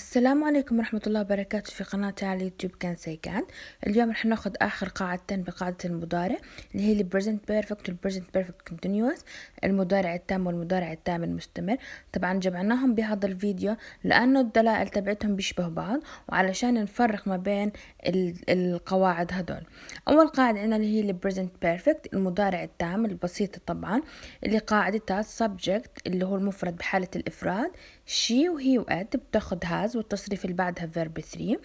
السلام عليكم ورحمة الله وبركاته في قناتي على اليوتيوب كان سيكان اليوم رح ناخد آخر قاعدتين بقاعدة المضارع اللي هي البريزنت بيرفكت والبريزنت بيرفكت كونتينيوس المضارع التام والمضارع التام المستمر طبعا جمعناهم بهذا الفيديو لأنه الدلائل تبعتهم بيشبه بعض وعلشان نفرق ما بين القواعد هدول أول قاعدة عندنا اللي هي البريزنت بيرفكت المضارع التام البسيطة طبعا اللي قاعدتها subject اللي هو المفرد بحالة الإفراد she وهي وات بتاخد هذا الجهاز والتصريف اللي بعدها verb 3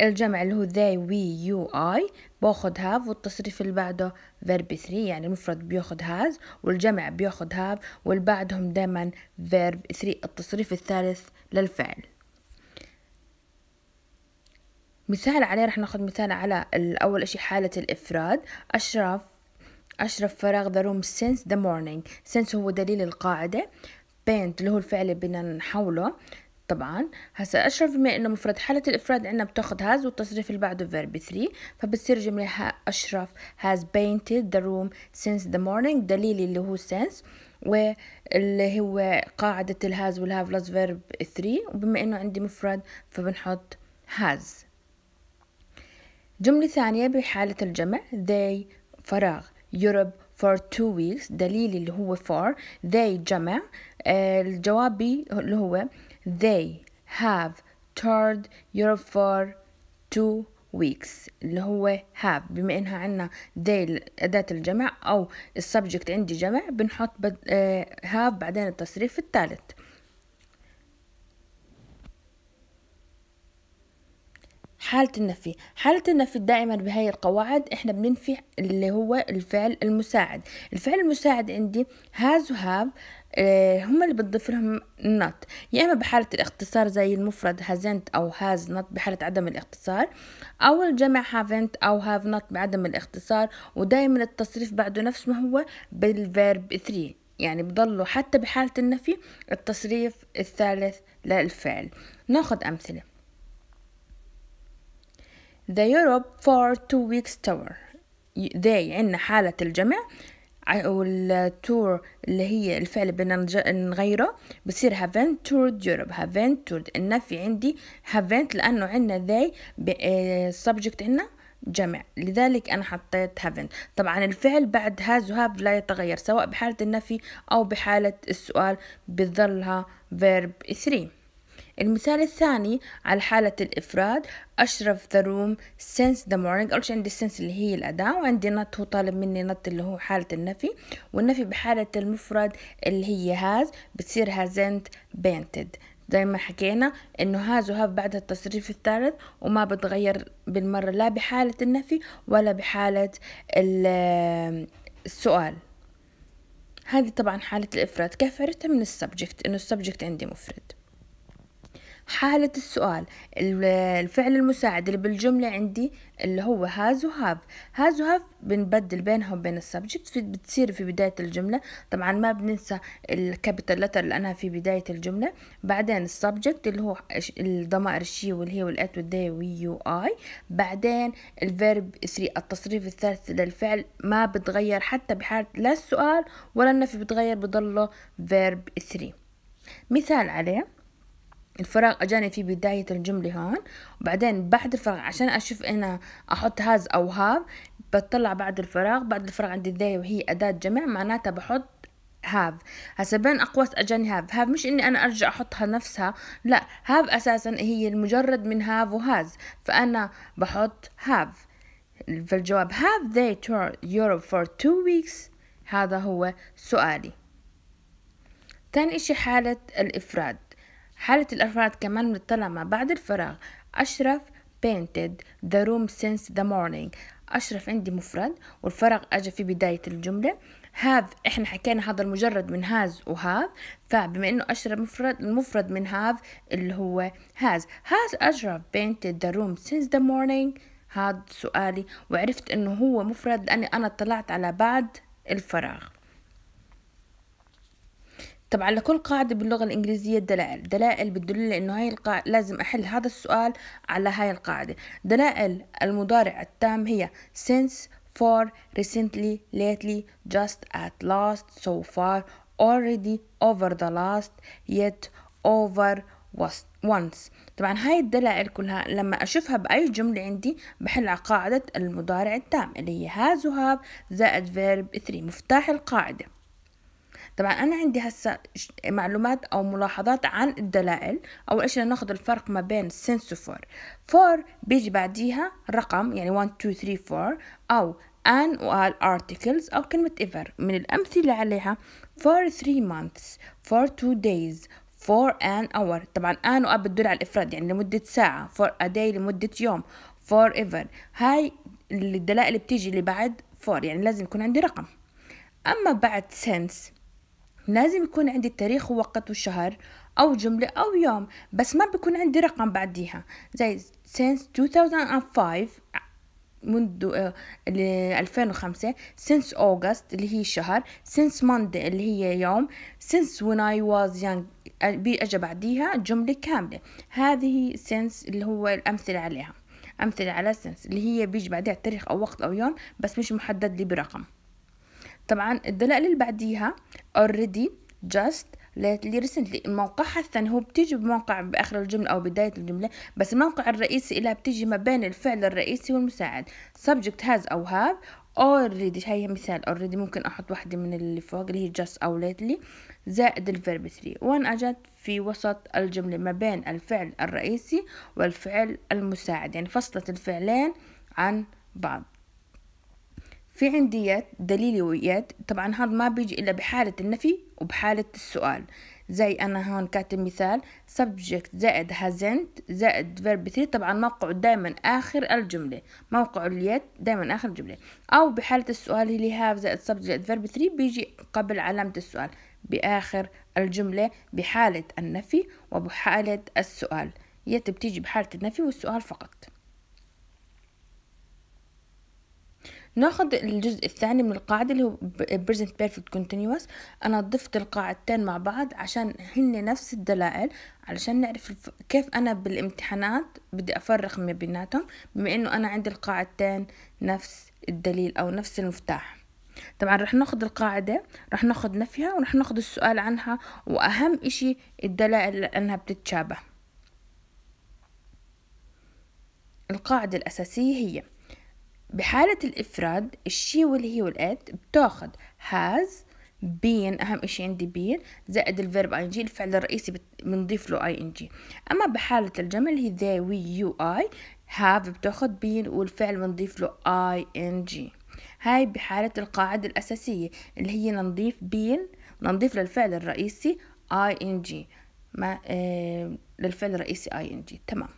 الجمع اللي هو they we you I باخد have والتصريف اللي بعده verb 3 يعني المفرد بياخد has والجمع بياخد have واللي بعدهم دايما verb 3 التصريف الثالث للفعل مثال عليه رح ناخذ مثال على أول إشي حالة الإفراد أشرف أشرف فراغ the room since the morning since هو دليل القاعدة paint اللي هو الفعل اللي بدنا نحوله طبعا هسا أشرف بما إنه مفرد حالة الإفراد عندنا بتاخد هاز والتصريف اللي بعده فيرب 3 فبتصير جملة أشرف has painted the room since the morning دليلي اللي هو since واللي هو قاعدة الهاز والهاف بلس فيرب 3 وبما إنه عندي مفرد فبنحط هاز جملة ثانية بحالة الجمع they فراغ Europe for two weeks دليل اللي هو for they جمع آه، الجواب اللي هو they have toured Europe for two weeks اللي هو have بما انها عندنا they اداة الجمع او السبجكت عندي جمع بنحط بد... آه، have بعدين التصريف الثالث حالة النفي حالة النفي دائما بهاي القواعد احنا بننفي اللي هو الفعل المساعد الفعل المساعد عندي هاز آه، وهاف هم اللي بتضيف لهم نط يا اما بحاله الاختصار زي المفرد هازنت او هاز نط بحاله عدم الاختصار او الجمع هافنت او هاف نط بعدم الاختصار ودائما التصريف بعده نفس ما هو بالفيرب 3 يعني بضلوا حتى بحاله النفي التصريف الثالث للفعل ناخذ امثله the Europe for two weeks tour they عندنا حالة الجمع والتور اللي هي الفعل بدنا نغيره بصير هافنت تورد يوروب هافنت تورد النفي عندي هافنت لأنه عندنا they آه، subject عندنا جمع لذلك أنا حطيت haven't طبعا الفعل بعد هاز وهاف لا يتغير سواء بحالة النفي أو بحالة السؤال بتظلها verb 3 المثال الثاني على حالة الإفراد أشرف ذا روم سينس ذا مورنينج أول شيء عندي السنس اللي هي الأداة وعندي نط هو طالب مني نط اللي هو حالة النفي والنفي بحالة المفرد اللي هي هاز بتصير هازنت بينتد زي ما حكينا انه هاز وهاف بعد التصريف الثالث وما بتغير بالمرة لا بحالة النفي ولا بحالة السؤال هذه طبعا حالة الإفراد كيف عرفتها من السبجكت إنه السبجكت عندي مفرد حالة السؤال الفعل المساعد اللي بالجملة عندي اللي هو هاز وهاف هاز وهاف بنبدل بينها وبين السبجكت بتصير في بداية الجملة طبعا ما بننسى الكابيتال لتر اللي أنا في بداية الجملة بعدين السبجكت اللي هو الضمائر الشي والهي والات وي يو اي بعدين الفيرب 3 التصريف الثالث للفعل ما بتغير حتى بحالة لا السؤال ولا النفي بتغير بضله فيرب 3 مثال عليه الفراغ اجاني في بداية الجملة هون وبعدين بعد الفراغ عشان اشوف انا احط هاز او هاف بطلع بعد الفراغ بعد الفراغ عندي ذي وهي اداة جمع معناتها بحط هاف هسا بين اقواس اجاني هاف هاف مش اني انا ارجع احطها نفسها لا هاف اساسا هي المجرد من هاف وهاز فانا بحط هاف فالجواب هاف they toured Europe for two weeks هذا هو سؤالي تاني اشي حالة الافراد حالة الأفراد كمان بنطلع ما بعد الفراغ أشرف painted the room since the morning أشرف عندي مفرد والفراغ أجا في بداية الجملة هذا إحنا حكينا هذا المجرد من هاز وهاف فبما إنه أشرف مفرد المفرد من هاف اللي هو هاز هاز أشرف painted the room since the morning هذا سؤالي وعرفت إنه هو مفرد لأني أنا اطلعت على بعد الفراغ طبعا لكل قاعدة باللغة الإنجليزية دلائل دلائل بتدل إنه هاي القاعدة لازم أحل هذا السؤال على هاي القاعدة دلائل المضارع التام هي since for recently lately just at last so far already over the last yet over was once طبعا هاي الدلائل كلها لما أشوفها بأي جملة عندي بحل على قاعدة المضارع التام اللي هي has have زائد verb 3 مفتاح القاعدة طبعا انا عندي هسه معلومات او ملاحظات عن الدلائل اول شيء ناخذ الفرق ما بين سنسوفور فور بيجي بعديها رقم يعني 1 2 3 4 او ان وقال ارتكلز أو كلمة ايفر من الأمثلة عليها فور 3 مانثس فور 2 دايز فور ان اور طبعا ان وقال بتدل على الإفراد يعني لمدة ساعة فور ا داي لمدة يوم فور ايفر هاي الدلائل اللي بتيجي اللي بعد فور يعني لازم يكون عندي رقم أما بعد سنس لازم يكون عندي التاريخ ووقت والشهر أو جملة أو يوم بس ما بيكون عندي رقم بعديها زي since 2005 منذ 2005 آه، since August اللي هي شهر since Monday اللي هي يوم since when I was young آه، بأجا بعديها جملة كاملة هذه since اللي هو الأمثلة عليها أمثلة على since اللي هي بيجي بعدها تاريخ أو وقت أو يوم بس مش محدد لي برقم طبعا الدلائل اللي بعديها already just lately recently موقعها الثاني هو بتيجي بموقع بآخر الجملة أو بداية الجملة بس الموقع الرئيسي إلها بتيجي ما بين الفعل الرئيسي والمساعد subject has أو have already هي مثال already ممكن أحط واحدة من اللي فوق اللي هي just أو lately زائد الفيرب 3 وين أجت في وسط الجملة ما بين الفعل الرئيسي والفعل المساعد يعني فصلت الفعلين عن بعض في عندي يد دليلي ويد طبعا هذا ما بيجي إلا بحالة النفي وبحالة السؤال زي أنا هون كاتب مثال subject زائد hasn't زائد verb 3 طبعا موقعه دائما آخر الجملة موقع اليد دائما آخر الجملة أو بحالة السؤال اللي have زائد subject verb 3 بيجي قبل علامة السؤال بآخر الجملة بحالة النفي وبحالة السؤال يد بتيجي بحالة النفي والسؤال فقط ناخد الجزء الثاني من القاعدة اللي هو present perfect continuous أنا ضفت القاعدتين مع بعض عشان هن نفس الدلائل علشان نعرف كيف أنا بالامتحانات بدي أفرق ما بيناتهم بما إنه أنا عندي القاعدتين نفس الدليل أو نفس المفتاح طبعا رح ناخد القاعدة رح ناخد نفيها ورح ناخد السؤال عنها وأهم إشي الدلائل لأنها بتتشابه القاعدة الأساسية هي بحالة الإفراد الشي والهي والإت بتاخد has been أهم إشي عندي been زائد الفيرب ing الفعل الرئيسي بنضيف له ing أما بحالة الجمع اللي هي they we you I have بتاخد been والفعل بنضيف له ing هاي بحالة القاعدة الأساسية اللي هي نضيف بين نضيف للفعل الرئيسي ing ما آه للفعل الرئيسي ing تمام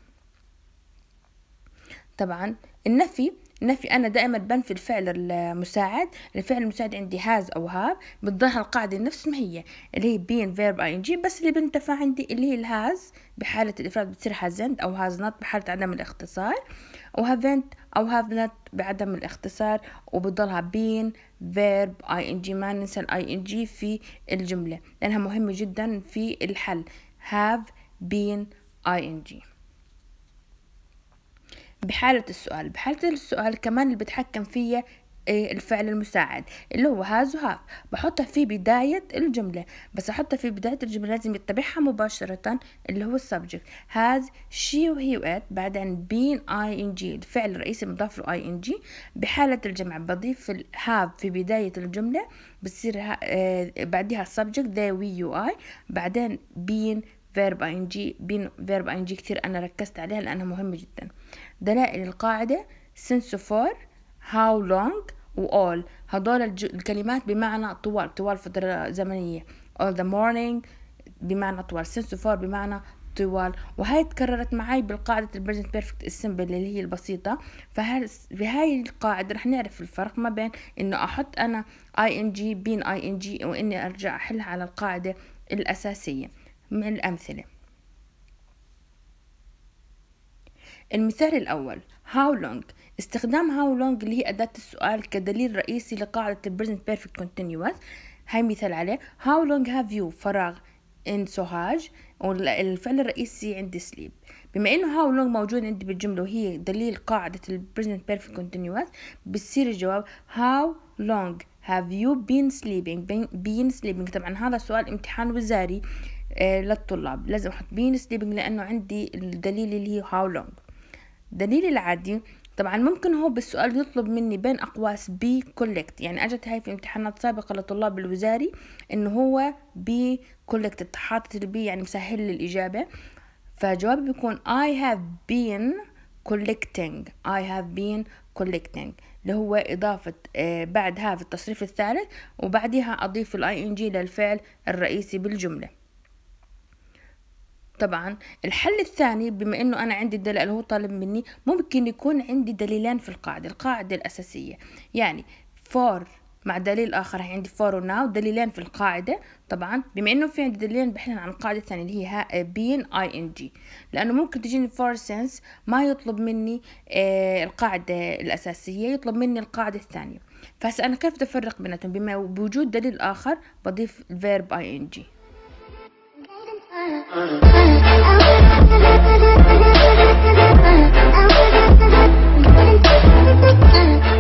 طبعا النفي نفي أنا دائما بنفي الفعل المساعد الفعل المساعد عندي هاز أو هاف بتضلها القاعدة نفس ما هي اللي هي بين فيرب اي ان جي بس اللي بنتفى عندي اللي هي الهاز بحالة الإفراد بتصير هازنت أو هاز نوت بحالة عدم الاختصار وهافنت أو هاف نوت بعدم الاختصار وبتضلها بين فيرب اي ان جي ما ننسى الاي ان جي في الجملة لأنها مهمة جدا في الحل have been ing بحالة السؤال بحالة السؤال كمان اللي بتحكم فيه الفعل المساعد اللي هو هاز وهاف بحطها في بداية الجملة بس أحطها في بداية الجملة لازم يتبعها مباشرة اللي هو السبجكت هاز شي وهي وات بعدين بين اي ان جي الفعل الرئيسي مضاف له اي ان جي بحالة الجمع بضيف الهاف في بداية الجملة بتصير إيه، بعدها السبجكت they وي يو اي بعدين بين فيرب اي ان جي بين فيرب اي ان جي كثير أنا ركزت عليها لأنها مهمة جداً دلائل القاعدة since for how long و all هدول الكلمات بمعنى طوال طوال فترة زمنية all the morning بمعنى طوال since for بمعنى طوال وهي تكررت معي بالقاعدة البريزنت بيرفكت السمبل اللي هي البسيطة فبهاي القاعدة رح نعرف الفرق ما بين انه احط انا اي ان جي بين اي ان جي واني ارجع احلها على القاعدة الاساسية من الامثله المثال الأول how long استخدام how long اللي هي أداة السؤال كدليل رئيسي لقاعدة ال present perfect continuous هاي مثال عليه how long have you فراغ in سوهاج والفعل الرئيسي عندي sleep بما انه how long موجود عندي بالجملة وهي دليل قاعدة ال present perfect continuous بصير الجواب how long have you been sleeping been sleeping طبعا هذا سؤال امتحان وزاري آه، للطلاب لازم احط been sleeping لانه عندي الدليل اللي هي how long دليل العادي طبعا ممكن هو بالسؤال يطلب مني بين اقواس بي كولكت يعني اجت هاي في امتحانات سابقه لطلاب الوزاري انه هو بي كولكت حاطط البي يعني مسهل لي الاجابه فجوابي بيكون I have been collecting I have been collecting اللي هو إضافة آه، بعد هذا التصريف الثالث وبعدها أضيف ان ing للفعل الرئيسي بالجملة طبعا الحل الثاني بما انه انا عندي الدليل اللي هو طالب مني ممكن يكون عندي دليلان في القاعده القاعده الاساسيه يعني فور مع دليل اخر عندي فور وناو دليلين في القاعده طبعا بما انه في عندي دليلين بحثنا عن القاعده الثانيه اللي هي بين اي ان جي لانه ممكن تجيني فور سنس ما يطلب مني آه، القاعده الاساسيه يطلب مني القاعده الثانيه فهسه انا كيف بدي افرق بيناتهم بما بوجود دليل اخر بضيف اي ان جي Thank mm. you.